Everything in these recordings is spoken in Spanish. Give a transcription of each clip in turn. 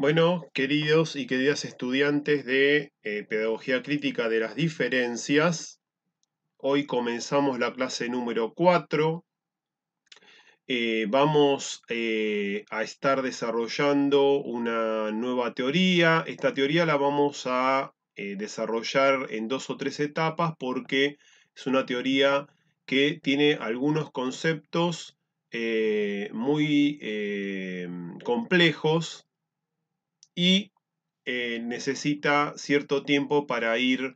Bueno, queridos y queridas estudiantes de eh, Pedagogía Crítica de las Diferencias, hoy comenzamos la clase número 4. Eh, vamos eh, a estar desarrollando una nueva teoría. Esta teoría la vamos a desarrollar en dos o tres etapas porque es una teoría que tiene algunos conceptos muy complejos y eh, necesita cierto tiempo para ir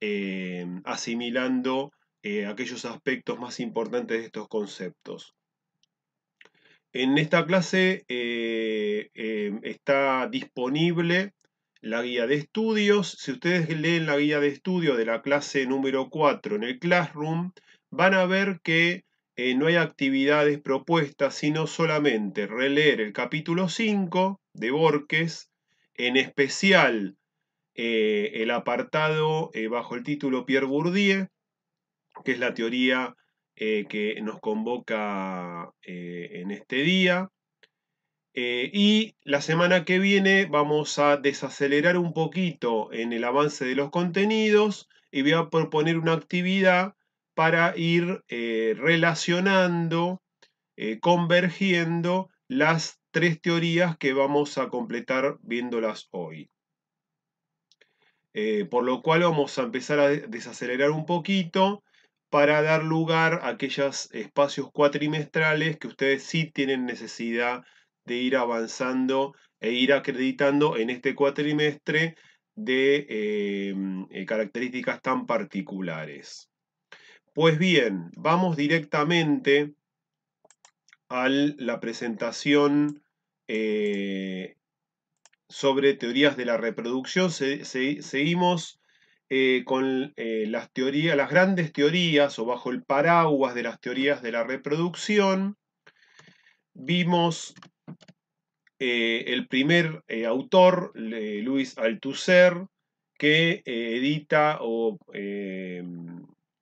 eh, asimilando eh, aquellos aspectos más importantes de estos conceptos. En esta clase está disponible la guía de estudios. Si ustedes leen la guía de estudio de la clase número 4 en el Classroom, van a ver que no hay actividades propuestas, sino solamente releer el capítulo 5 de Borges en especial eh, el apartado eh, bajo el título Pierre Bourdieu, que es la teoría eh, que nos convoca en este día. y la semana que viene vamos a desacelerar un poquito en el avance de los contenidos y voy a proponer una actividad para ir relacionando, convergiendo las tres teorías que vamos a completar viéndolas hoy. Eh, por lo cual vamos a empezar a desacelerar un poquito para dar lugar a aquellos espacios cuatrimestrales que ustedes sí tienen necesidad de ir avanzando e ir acreditando en este cuatrimestre de eh, eh, características tan particulares. Pues bien, vamos directamente a la presentación eh, sobre teorías de la reproducción. seguimos eh, con eh, las teorías, las grandes teorías o bajo el paraguas de las teorías de la reproducción. Vimos el primer autor, Luis Althusser, que edita o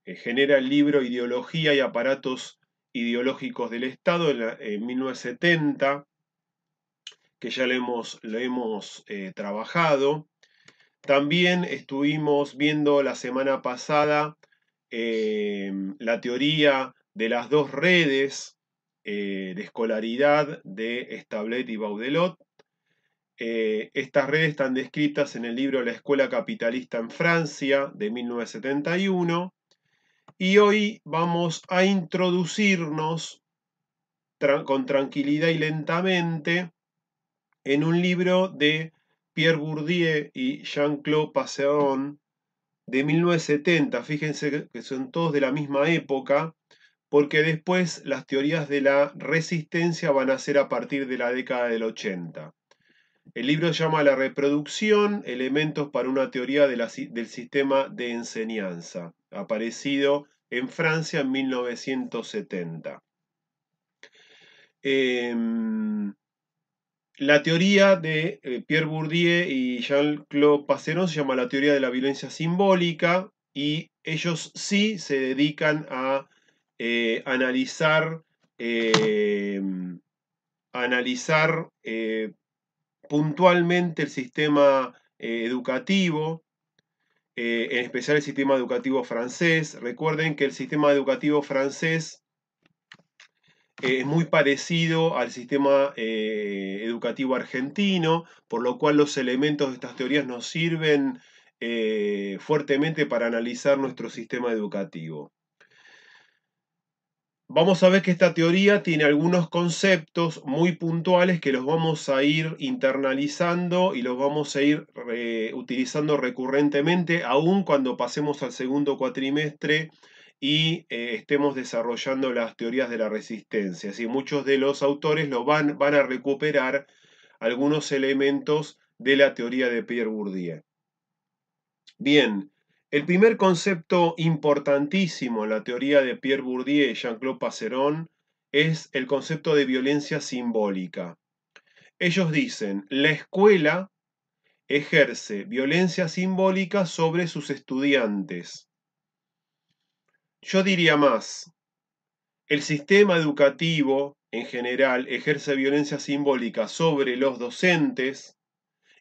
genera el libro Ideología y aparatos ideológicos del Estado en 1970 que ya lo hemos, eh, trabajado. También estuvimos viendo la semana pasada em, la teoría de las dos redes eh, de escolaridad de Establet y Baudelot. Eh, estas redes están descritas en el libro La Escuela Capitalista en Francia de 1971. Y hoy vamos a introducirnos con tranquilidad y lentamente en un libro de Pierre Bourdieu y Jean-Claude Passeron de 1970. Fíjense que son todos de la misma época, porque después las teorías de la resistencia van a ser a partir de la década del 80. El libro se llama La reproducción, elementos para una teoría del sistema de enseñanza, aparecido en Francia en 1970. La teoría de eh, Pierre Bourdieu y Jean-Claude Passeron se llama la teoría de la violencia simbólica y ellos sí se dedican a eh, analizar, eh, analizar puntualmente el sistema educativo, en especial el sistema educativo francés. Recuerden que el sistema educativo francés es muy parecido al sistema eh, educativo argentino, por lo cual los elementos de estas teorías nos sirven eh, fuertemente para analizar nuestro sistema educativo. Vamos a ver que esta teoría tiene algunos conceptos muy puntuales que los vamos a ir internalizando y los vamos a ir eh, utilizando recurrentemente, aun cuando pasemos al segundo cuatrimestre y eh, estemos desarrollando las teorías de la resistencia. Así, muchos de los autores van, van a recuperar algunos elementos de la teoría de Pierre Bourdieu. Bien, el primer concepto importantísimo en la teoría de Pierre Bourdieu y Jean-Claude Passeron es el concepto de violencia simbólica. Ellos dicen, la escuela ejerce violencia simbólica sobre sus estudiantes. Yo diría más, el sistema educativo en general ejerce violencia simbólica sobre los docentes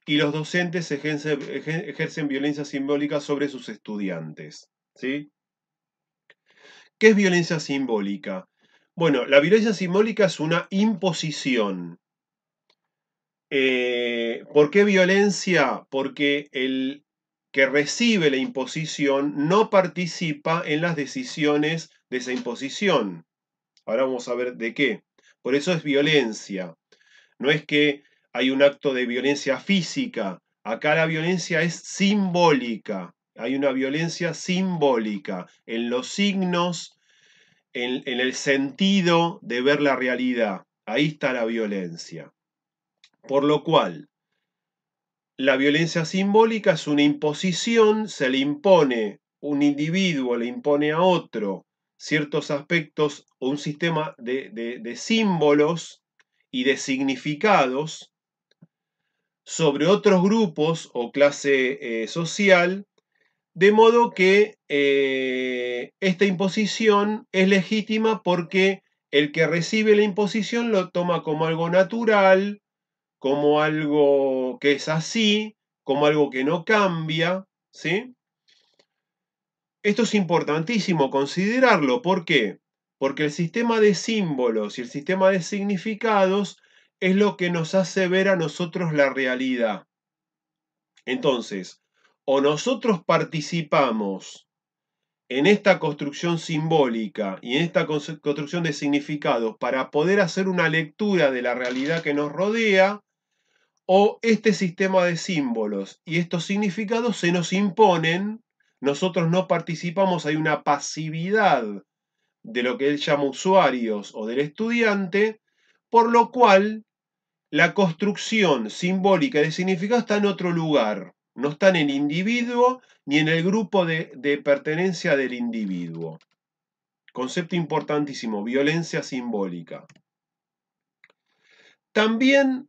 y los docentes ejercen, violencia simbólica sobre sus estudiantes. ¿sí? ¿Qué es violencia simbólica? Bueno, la violencia simbólica es una imposición. Eh, ¿Por qué violencia? Porque el, que recibe la imposición no participa en las decisiones de esa imposición. Ahora vamos a ver de qué. Por eso es violencia. No es que hay un acto de violencia física. Acá la violencia es simbólica. Hay una violencia simbólica en los signos, en, en el sentido de ver la realidad. Ahí está la violencia. Por lo cual, la violencia simbólica es una imposición, se le impone, un individuo le impone a otro ciertos aspectos o un sistema de, símbolos y de significados sobre otros grupos o clase eh, social, de modo que eh, esta imposición es legítima porque el que recibe la imposición lo toma como algo natural, como algo que es así, como algo que no cambia, ¿sí? Esto es importantísimo considerarlo, ¿por qué? Porque el sistema de símbolos y el sistema de significados es lo que nos hace ver a nosotros la realidad. Entonces, o nosotros participamos en esta construcción simbólica y en esta construcción de significados para poder hacer una lectura de la realidad que nos rodea, o este sistema de símbolos y estos significados se nos imponen, nosotros no participamos, hay una pasividad de lo que él llama usuarios o del estudiante, por lo cual la construcción simbólica de significado está en otro lugar, no está en el individuo ni en el grupo de, de pertenencia del individuo. Concepto importantísimo, violencia simbólica. También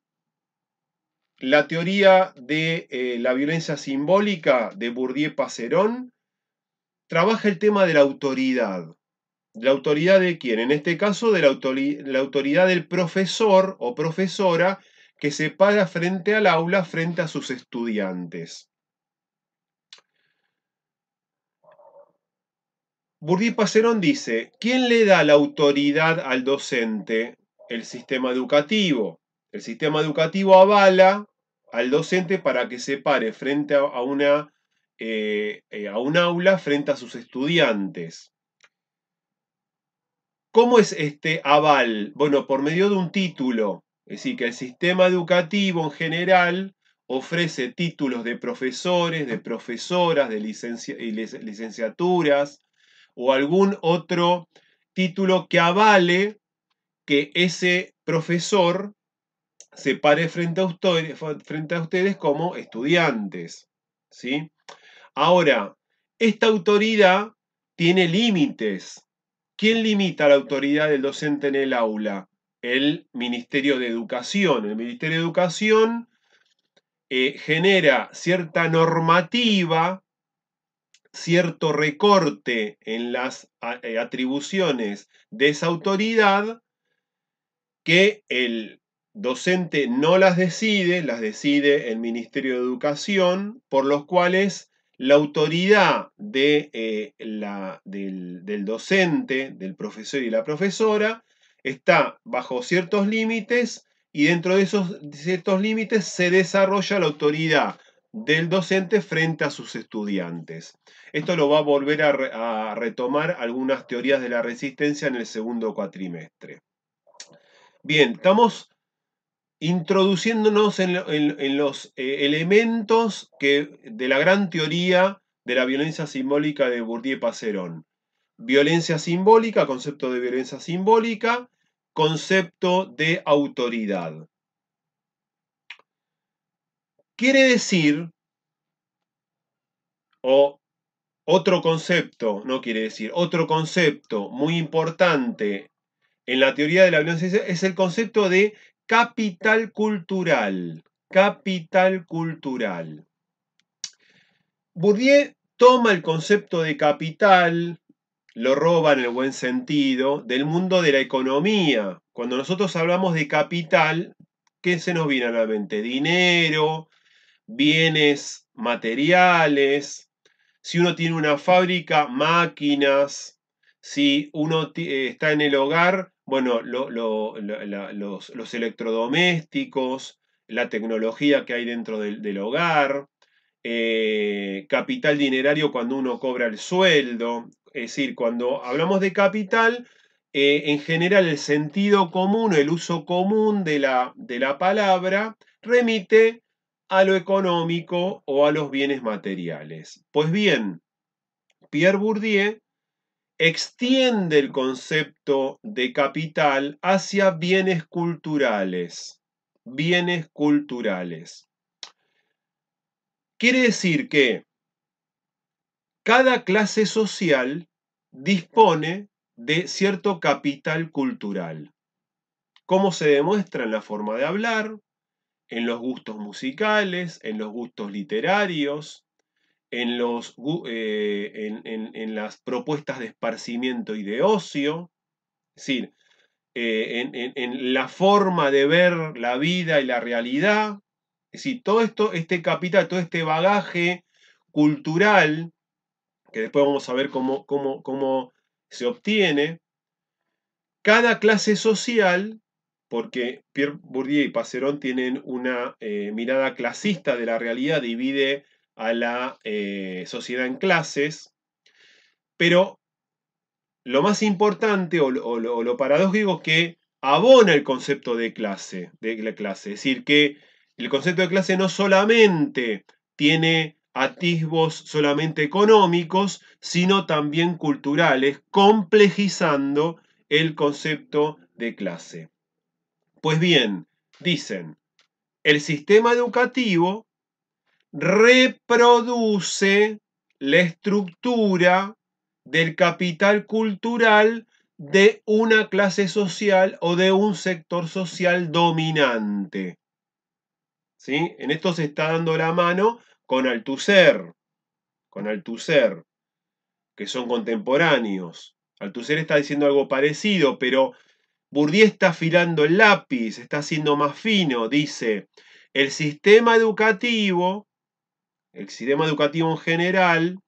la teoría de eh, la violencia simbólica de bourdieu passeron trabaja el tema de la autoridad. ¿La autoridad de quién? En este caso, de la, autoridad, del profesor o profesora que se paga frente al aula, frente a sus estudiantes. bourdieu passeron dice, ¿quién le da la autoridad al docente? El sistema educativo. El sistema educativo avala al docente para que se pare frente a, una, eh, eh, a un aula frente a sus estudiantes. ¿Cómo es este aval? Bueno, por medio de un título. Es decir, que el sistema educativo en general ofrece títulos de profesores, de profesoras, de licenciaturas o algún otro título que avale que ese profesor se pare frente a, frente a ustedes como estudiantes. ¿sí? Ahora, esta autoridad tiene límites. ¿Quién limita la autoridad del docente en el aula? El Ministerio de Educación. El Ministerio de Educación eh, genera cierta normativa, cierto recorte en las eh, atribuciones de esa autoridad que el docente no las decide, las decide el Ministerio de Educación, por los cuales la autoridad de, eh, la, del, docente, del profesor y la profesora, está bajo ciertos límites y dentro de esos ciertos límites se desarrolla la autoridad del docente frente a sus estudiantes. Esto lo va a volver a, a, retomar algunas teorías de la resistencia en el segundo cuatrimestre. Bien, estamos introduciéndonos en, los eh, elementos que, de la gran teoría de la violencia simbólica de bourdieu passeron Violencia simbólica, concepto de violencia simbólica, concepto de autoridad. Quiere decir, o otro concepto, no quiere decir, otro concepto muy importante en la teoría de la violencia es el concepto de Capital cultural, capital cultural. Bourdieu toma el concepto de capital, lo roba en el buen sentido, del mundo de la economía. Cuando nosotros hablamos de capital, ¿qué se nos viene a la mente? Dinero, bienes materiales. Si uno tiene una fábrica, máquinas. Si uno eh, está en el hogar, bueno, los, electrodomésticos, la tecnología que hay dentro del, hogar, eh, capital dinerario cuando uno cobra el sueldo. Es decir, cuando hablamos de capital, eh, en general el sentido común, el uso común de la, de la palabra, remite a lo económico o a los bienes materiales. Pues bien, Pierre Bourdieu extiende el concepto de capital hacia bienes culturales. Bienes culturales. Quiere decir que cada clase social dispone de cierto capital cultural, como se demuestra en la forma de hablar, en los gustos musicales, en los gustos literarios, en, los, eh, en, las propuestas de esparcimiento y de ocio, es decir, eh, en, la forma de ver la vida y la realidad, es decir, todo esto, este capital, todo este bagaje cultural, que después vamos a ver cómo, cómo se obtiene, cada clase social, porque Pierre Bourdieu y Pacerón tienen una eh, mirada clasista de la realidad, divide a la eh, sociedad en clases, pero lo más importante o, lo paradójico es que abona el concepto de clase, de la clase, es decir, que el concepto de clase no solamente tiene atisbos solamente económicos, sino también culturales, complejizando el concepto de clase. Pues bien, dicen, el sistema educativo reproduce la estructura del capital cultural de una clase social o de un sector social dominante. En esto se está dando la mano con Althusser, con que son contemporáneos. Althusser está diciendo algo parecido, pero Bourdieu está afilando el lápiz, está siendo más fino, dice, el sistema educativo el sistema educativo en general,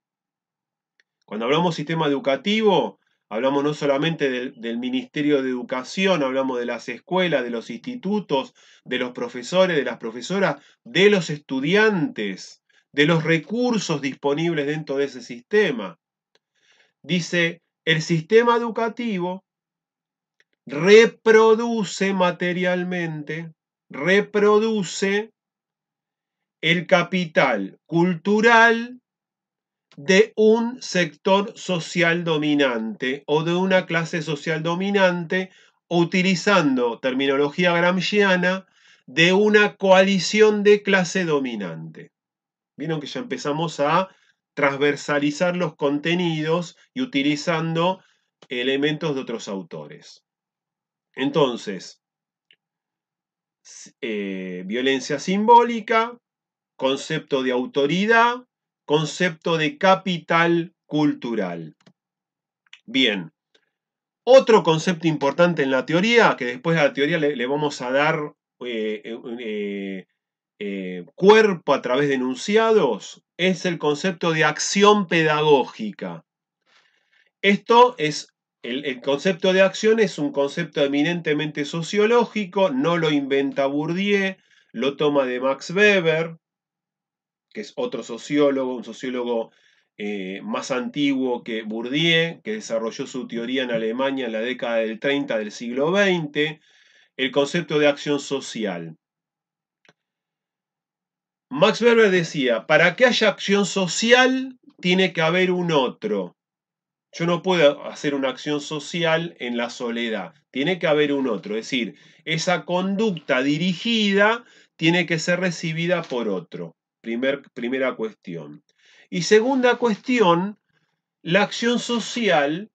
cuando hablamos sistema educativo, hablamos no solamente del, del, Ministerio de Educación, hablamos de las escuelas, de los institutos, de los profesores, de las profesoras, de los estudiantes, de los recursos disponibles dentro de ese sistema. Dice, el sistema educativo reproduce materialmente, reproduce el capital cultural de un sector social dominante o de una clase social dominante, utilizando terminología gramsciana, de una coalición de clase dominante. Vieron que ya empezamos a transversalizar los contenidos y utilizando elementos de otros autores. Entonces, eh, violencia simbólica, concepto de autoridad, concepto de capital cultural. Bien, otro concepto importante en la teoría, que después a la teoría le, vamos a dar eh, eh, eh, cuerpo a través de enunciados, es el concepto de acción pedagógica. Esto es el, el, concepto de acción es un concepto eminentemente sociológico, no lo inventa Bourdieu, lo toma de Max Weber, que es otro sociólogo, un sociólogo eh, más antiguo que Bourdieu, que desarrolló su teoría en Alemania en la década del 30 del siglo XX, el concepto de acción social. Max Weber decía, para que haya acción social tiene que haber un otro. Yo no puedo hacer una acción social en la soledad, tiene que haber un otro. Es decir, esa conducta dirigida tiene que ser recibida por otro primera cuestión. Y segunda cuestión, la acción social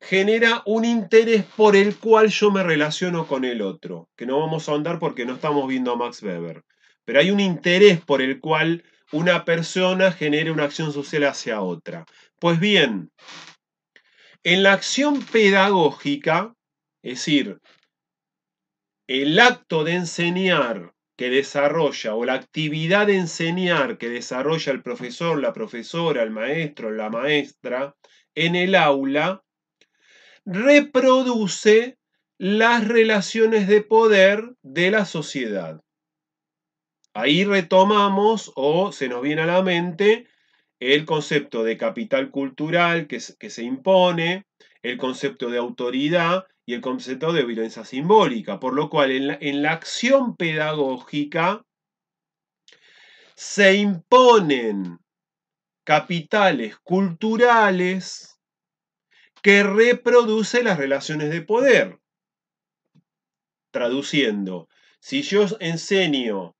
genera un interés por el cual yo me relaciono con el otro, que no vamos a ahondar porque no estamos viendo a Max Weber, pero hay un interés por el cual una persona genera una acción social hacia otra. Pues bien, en la acción pedagógica, es decir, el acto de enseñar que desarrolla o la actividad de enseñar que desarrolla el profesor, la profesora, el maestro, la maestra en el aula, reproduce las relaciones de poder de la sociedad. Ahí retomamos o se nos viene a la mente el concepto de capital cultural que, que se impone, el concepto de autoridad y el concepto de violencia simbólica, por lo cual en la, acción pedagógica se imponen capitales culturales que reproduce las relaciones de poder. Traduciendo, si yo enseño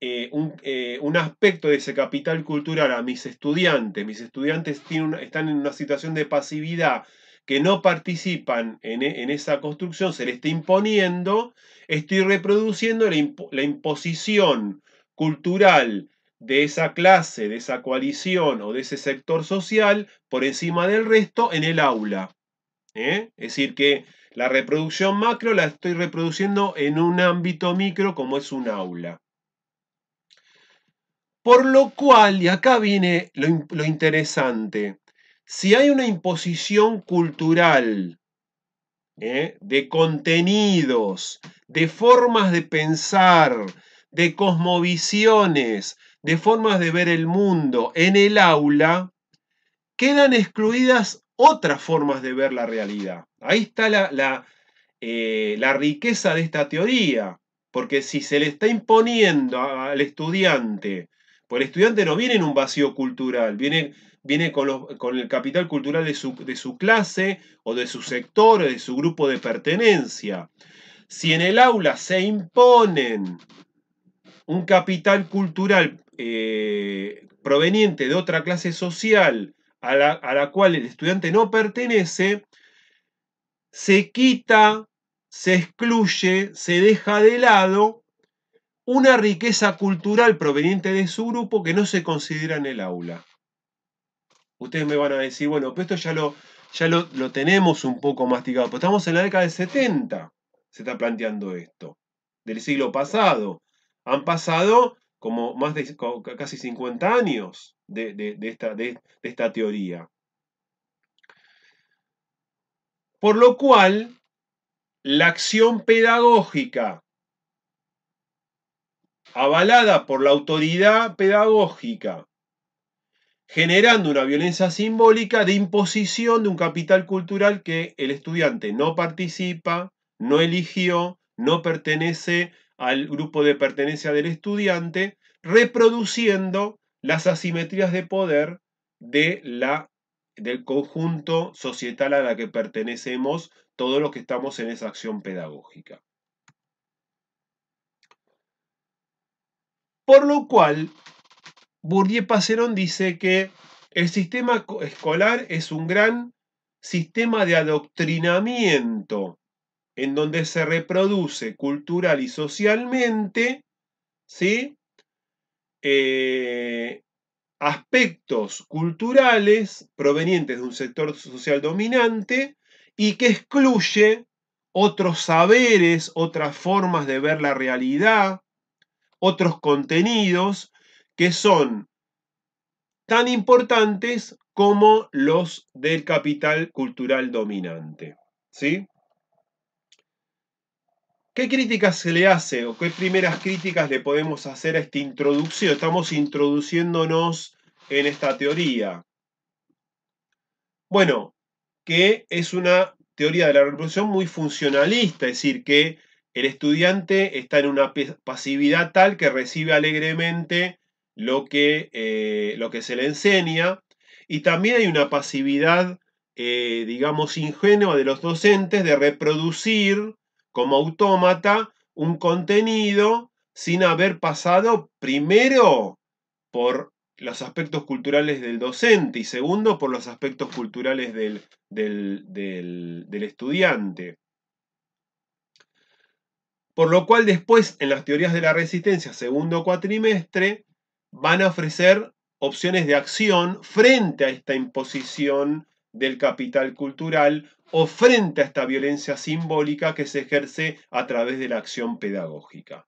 eh, eh, un, aspecto de ese capital cultural a mis estudiantes, mis estudiantes tienen están en una situación de pasividad que no participan e, en, esa construcción se le está imponiendo, estoy reproduciendo la, imposición cultural de esa clase, de esa coalición o de ese sector social por encima del resto en el aula. ¿eh? Es decir, que la reproducción macro la estoy reproduciendo en un ámbito micro como es un aula. Por lo cual, y acá viene lo interesante, si hay una imposición cultural ¿eh? de contenidos, de formas de pensar, de cosmovisiones, de formas de ver el mundo en el aula, quedan excluidas otras formas de ver la realidad. Ahí está la, la, eh, riqueza de esta teoría, porque si se le está imponiendo al estudiante, por el estudiante no viene en un vacío cultural, viene viene con, el capital cultural de su, clase o de su sector o de su grupo de pertenencia. Si en el aula se imponen un capital cultural eh, proveniente de otra clase social a la, cual el estudiante no pertenece, se quita, se excluye, se deja de lado una riqueza cultural proveniente de su grupo que no se considera en el aula. Ustedes me van a decir, bueno, pues esto ya lo, ya lo, tenemos un poco masticado, Pues estamos en la década del 70, se está planteando esto, del siglo pasado. Han pasado como más de casi 50 años de, esta, de esta teoría. Por lo cual, la acción pedagógica avalada por la autoridad pedagógica generando una violencia simbólica de imposición de un capital cultural que el estudiante no participa, no eligió, no pertenece al grupo de pertenencia del estudiante, reproduciendo las asimetrías de poder de la, del conjunto societal a la que pertenecemos todos los que estamos en esa acción pedagógica. Por lo cual, Bourdieu passeron dice que el sistema escolar es un gran sistema de adoctrinamiento en donde se reproduce cultural y socialmente ¿sí? Eh, aspectos culturales provenientes de un sector social dominante y que excluye otros saberes, otras formas de ver la realidad, otros contenidos que son tan importantes como los del capital cultural dominante. ¿Sí? ¿Qué críticas se le hace o qué primeras críticas le podemos hacer a esta introducción? Estamos introduciéndonos en esta teoría. Bueno, que es una teoría de la reproducción muy funcionalista, es decir, que el estudiante está en una pasividad tal que recibe alegremente eh, lo que, se le enseña y también hay una pasividad, eh, digamos, ingenua de los docentes de reproducir como autómata un contenido sin haber pasado primero por los aspectos culturales del docente y segundo por los aspectos culturales del estudiante. Por lo cual después en las teorías de la resistencia, segundo cuatrimestre, van a ofrecer opciones de acción frente a esta imposición del capital cultural o frente a esta violencia simbólica que se ejerce a través de la acción pedagógica.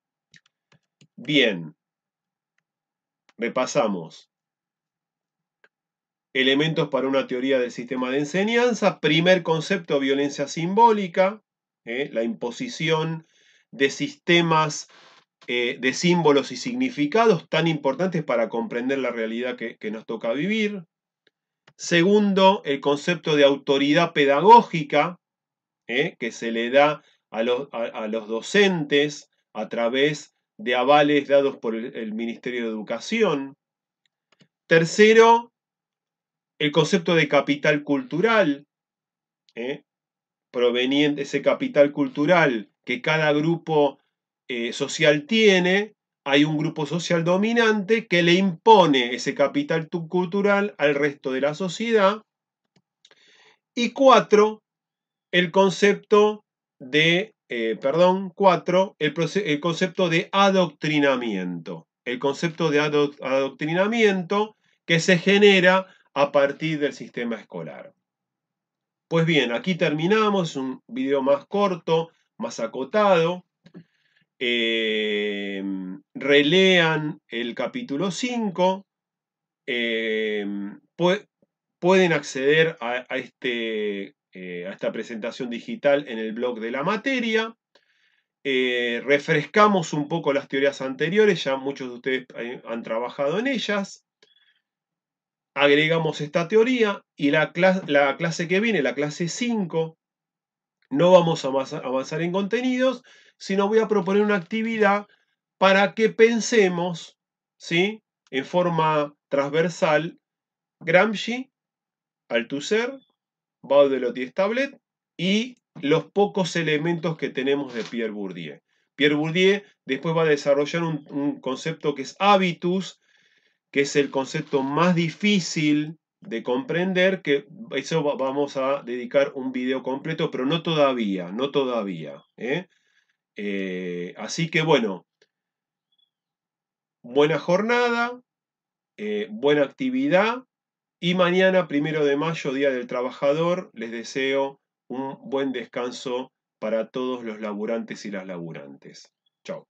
Bien, repasamos. Elementos para una teoría del sistema de enseñanza. Primer concepto, violencia simbólica, ¿eh? la imposición de sistemas eh, de símbolos y significados tan importantes para comprender la realidad que, nos toca vivir. Segundo, el concepto de autoridad pedagógica eh, que se le da a los, docentes a través de avales dados por el, Ministerio de Educación. Tercero, el concepto de capital cultural, eh, proveniente, ese capital cultural que cada grupo eh, social tiene, hay un grupo social dominante que le impone ese capital cultural al resto de la sociedad. Y cuatro, el concepto de, eh, perdón, cuatro, el, concepto de adoctrinamiento. El concepto de adoctrinamiento que se genera a partir del sistema escolar. Pues bien, aquí terminamos, un video más corto, más acotado. Em, relean el capítulo 5, em, pueden acceder este, eh, a, esta presentación digital en el blog de la materia. Eh, refrescamos un poco las teorías anteriores, ya muchos de ustedes eh, han trabajado en ellas. Agregamos esta teoría y la, la clase que viene, la clase 5, no vamos a avanzar en contenidos, sino voy a proponer una actividad para que pensemos, ¿sí? En forma transversal, Gramsci, Althusser, Baudelot y Stablet y los pocos elementos que tenemos de Pierre Bourdieu. Pierre Bourdieu después va a desarrollar un, concepto que es habitus, que es el concepto más difícil de comprender, que eso vamos a dedicar un video completo, pero no todavía, no todavía. ¿eh? Eh, así que bueno, buena jornada, eh, buena actividad y mañana, primero de mayo, Día del Trabajador, les deseo un buen descanso para todos los laburantes y las laburantes. Chao.